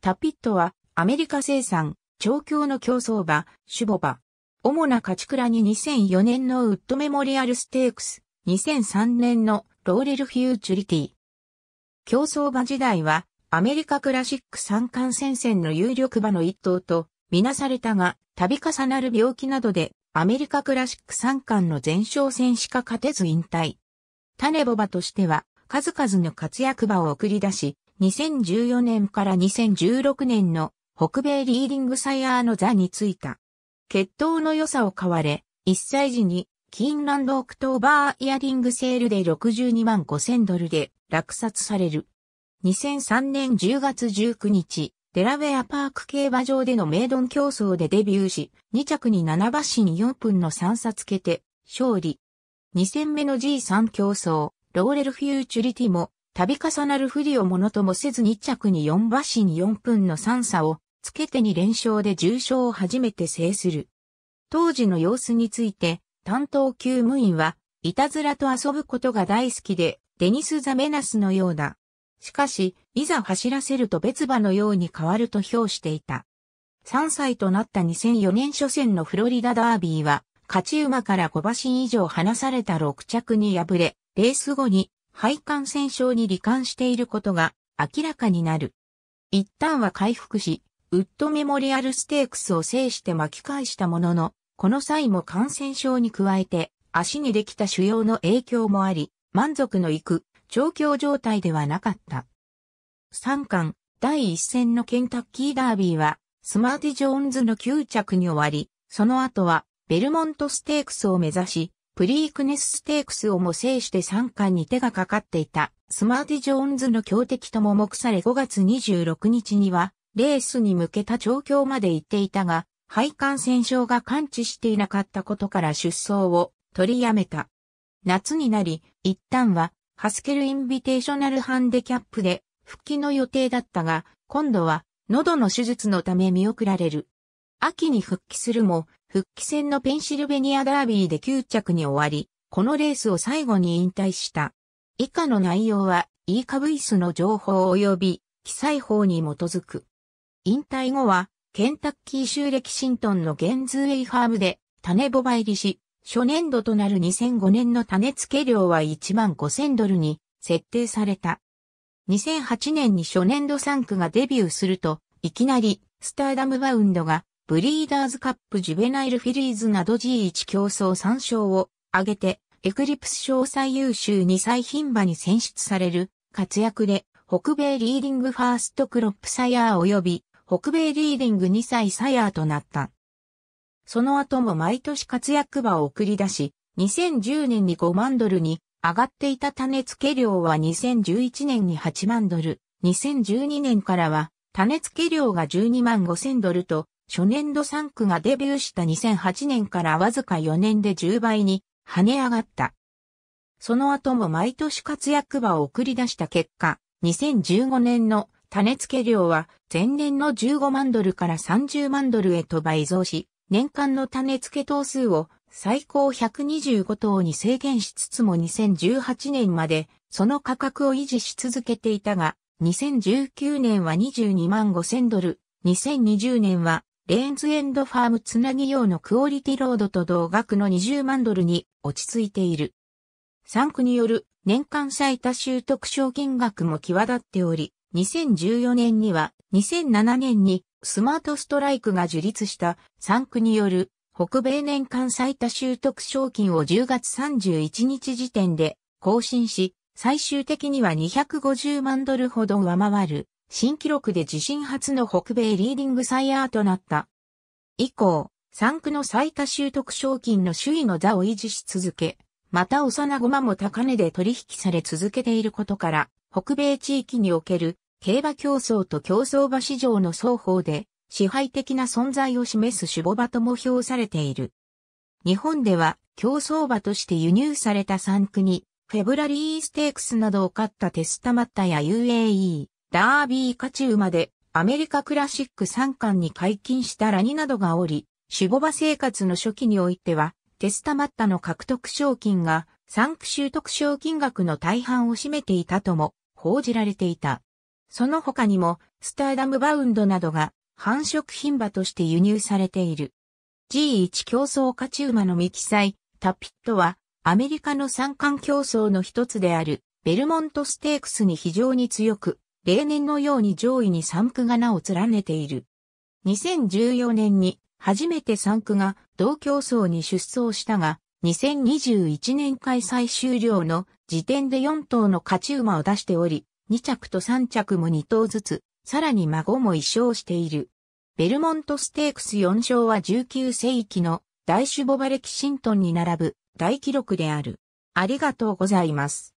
タピットはアメリカ生産、調教の競走馬、シュボバ。主な勝ち倉に2004年のウッドメモリアルステークス、2003年のローレルフューチュリティ。競走馬時代はアメリカクラシック三冠戦線の有力馬の一頭とみなされたが、度重なる病気などでアメリカクラシック三冠の前哨戦しか勝てず引退。種ボバとしては数々の活躍馬を送り出し、2014年から2016年の北米リーディングサイヤーの座についた。血統の良さを買われ、1歳時にキーンランドオクトーバーイヤリングセールで62万5000ドルで落札される。2003年10月19日、デラウェアパーク競馬場でのメイドン競争でデビューし、2着に7馬身4分の3差つけて、勝利。2戦目の G3 競争、ローレルフューチュリティも度重なる不利をものともせず2着に4馬身4分の3差をつけて2連勝で重賞を初めて制する。当時の様子について、担当級務員は、いたずらと遊ぶことが大好きで、デニス・ザ・メナスのようだ。しかし、いざ走らせると別馬のように変わると評していた。3歳となった2004年初戦のフロリダダービーは、勝ち馬から5馬身以上離された6着に敗れ、レース後に肺感染症に罹患していることが明らかになる。一旦は回復し、ウッドメモリアルステークスを制して巻き返したものの、この際も感染症に加えて、足にできた腫瘍の影響もあり、満足のいく、調教状態ではなかった。3巻、第1戦のケンタッキーダービーは、スマーティ・ジョーンズの9着に終わり、その後は、ベルモントステークスを目指し、プリークネスステークスをも制して参冠に手がかかっていたスマーティ・ジョーンズの強敵とも目され5月26日にはレースに向けた調教まで行っていたが、肺感染症が感知していなかったことから出走を取りやめた。夏になり、一旦はハスケルインビテーショナルハンデキャップで復帰の予定だったが、今度は喉の手術のため見送られる。秋に復帰するも、復帰戦のペンシルベニアダービーで9着に終わり、このレースを最後に引退した。以下の内容は、イーカブイスの情報及び、記載法に基づく。引退後は、ケンタッキー州レキシントンのゲンズウェイファームで、種ボバ入りし、初年度となる2005年の種付け量は1万5000ドルに設定された。2008年に初年度3区がデビューすると、いきなりスターダムバウンドがブリーダーズカップジュベナイルフィリーズなど G1 競争3勝を挙げて、エクリプス賞最優秀2歳牝馬に選出される活躍で、北米リーディングファーストクロップサヤー及び、北米リーディング2歳サヤーとなった。その後も毎年活躍馬を送り出し、2010年に5万ドルに上がっていた種付け量は2011年に8万ドル、2012年からは種付け量が12万5千ドルと初年度3区がデビューした2008年からわずか4年で10倍に跳ね上がった。その後も毎年活躍馬を送り出した結果、2015年の種付け量は前年の15万ドルから30万ドルへと倍増し、年間の種付け頭数を最高125頭に制限しつつも2018年までその価格を維持し続けていたが、2019年は22万5千ドル、2020年はレーンズエンドファームつなぎ用のクオリティロードと同額の20万ドルに落ち着いている。3区による年間最多収得賞金額も際立っており、2014年には2007年にスマートストライクが樹立した3区による北米年間最多収得賞金を10月31日時点で更新し、最終的には250万ドルほど上回る新記録で自身初の北米リーディングサイヤーとなった。以降、3区の最多収得賞金の首位の座を維持し続け、また幼駒も高値で取引され続けていることから、北米地域における競馬競争と競争馬市場の双方で支配的な存在を示す守護馬とも評されている。日本では競争馬として輸入された3区に、フェブラリーステークスなどを買ったテスタマッタや UAE、ダービー勝ち馬でアメリカクラシック3冠に解禁したラニなどがおり、守護馬生活の初期においては、テスタマッタの獲得賞金が、産区習得賞金額の大半を占めていたとも報じられていた。その他にも、スターダムバウンドなどが繁殖品馬として輸入されている。G1 競争勝ち馬のミキサイ、タピットは、アメリカの三冠競争の一つである、ベルモントステークスに非常に強く、例年のように上位に3区が名を連ねている。2014年に初めて3区が同競争に出走したが、2021年開催終了の時点で4頭の勝ち馬を出しており、2着と3着も2頭ずつ、さらに孫も一勝している。ベルモントステークス4勝は19世紀の大種ボバレキシントンに並ぶ大記録である。ありがとうございます。